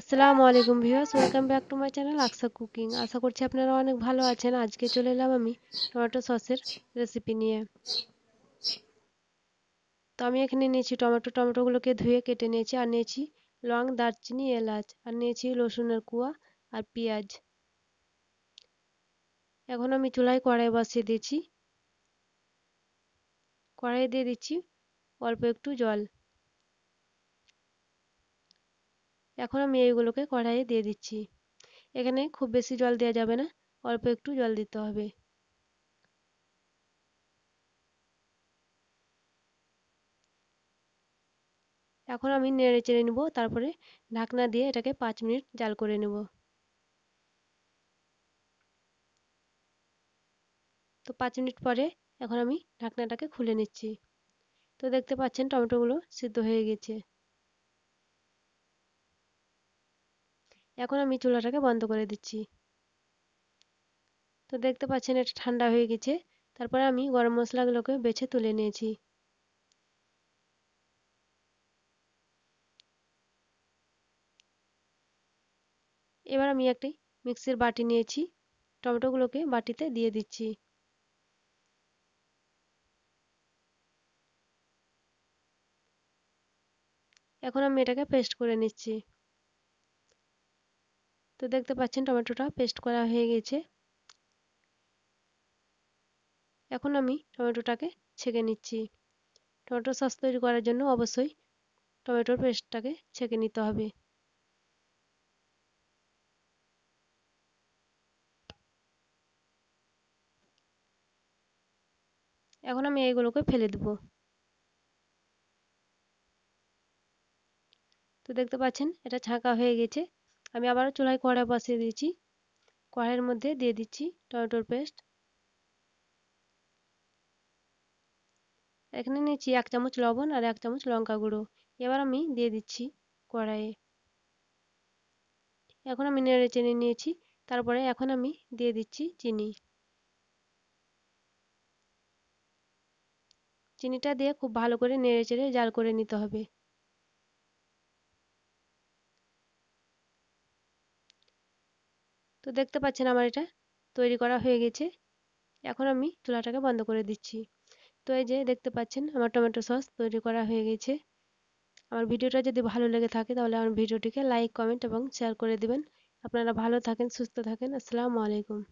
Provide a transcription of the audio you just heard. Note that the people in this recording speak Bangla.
আসসালামু আলাইকুম viewers welcome back to my channel Aksa cooking আশা করছি আপনারা অনেক ভালো আছেন আজকে চলে এলাম আমি টমেটো সসের রেসিপি নিয়ে তো আমি এখানে নিয়েছি টমেটো টমেটোগুলোকে ধুয়ে কেটে নিয়েছি আর নিয়েছি লং দারচিনি এলাচ আর নিয়েছি রসুনের কুয়া আর পেঁয়াজ এখন আমি চুলায় কড়াই বসিয়ে দিয়েছি কড়াই দিয়ে দিচ্ছি অল্প একটু জল এখন আমি এইগুলোকে কড়াইয়ে দিয়ে দিচ্ছি এখানে খুব বেশি জল দেওয়া যাবে না অল্প একটু জল দিতে হবে এখন আমি নেড়ে চেড়ে নেব তারপরে ঢাকনা দিয়ে এটাকে পাঁচ মিনিট জাল করে নেব তো পাঁচ মিনিট পরে এখন আমি ঢাকনাটাকে খুলে নিচ্ছি তো দেখতে পাচ্ছেন টমেটোগুলো সিদ্ধ হয়ে গেছে এখন আমি চুলাটাকে বন্ধ করে দিচ্ছি তো দেখতে পাচ্ছেন এটা ঠান্ডা হয়ে গেছে তারপরে আমি গরম মশলাগুলোকে বেছে তুলে নিয়েছি এবার আমি একটি মিক্সির বাটি নিয়েছি টমেটোগুলোকে বাটিতে দিয়ে দিচ্ছি এখন আমি এটাকে পেস্ট করে নিচ্ছি তো দেখতে পাচ্ছেন টমেটোটা পেস্ট করা হয়ে গেছে এখন আমি টমেটোটাকে ছেঁকে নিচ্ছি টমেটো সস তৈরি করার জন্য অবশ্যই টমেটোর পেস্টটাকে ছেঁকে নিতে হবে এখন আমি এইগুলোকে ফেলে দেব তো দেখতে পাচ্ছেন এটা ছাঁকা হয়ে গেছে আমি আবারও চুলায় কড়া বসিয়ে দিয়েছি কড়াইয়ের মধ্যে দিয়ে দিচ্ছি টমেটোর পেস্ট এখানে নিয়েছি এক চামচ লবণ আর এক চামচ লঙ্কা গুঁড়ো এবার আমি দিয়ে দিচ্ছি কড়াইয়ে এখন আমি নেড়ে চেনে নিয়েছি তারপরে এখন আমি দিয়ে দিচ্ছি চিনি চিনিটা দিয়ে খুব ভালো করে নেড়ে চেড়ে জাল করে নিতে হবে তো দেখতে পাচ্ছেন আমার এটা তৈরি করা হয়ে গেছে এখন আমি চুলাটাকে বন্ধ করে দিচ্ছি তো এই যে দেখতে পাচ্ছেন আমার টমেটো সস তৈরি করা হয়ে গেছে আমার ভিডিওটা যদি ভালো লেগে থাকে তাহলে আমার ভিডিওটিকে লাইক কমেন্ট এবং শেয়ার করে দিবেন আপনারা ভালো থাকেন সুস্থ থাকেন আসসালামু আলাইকুম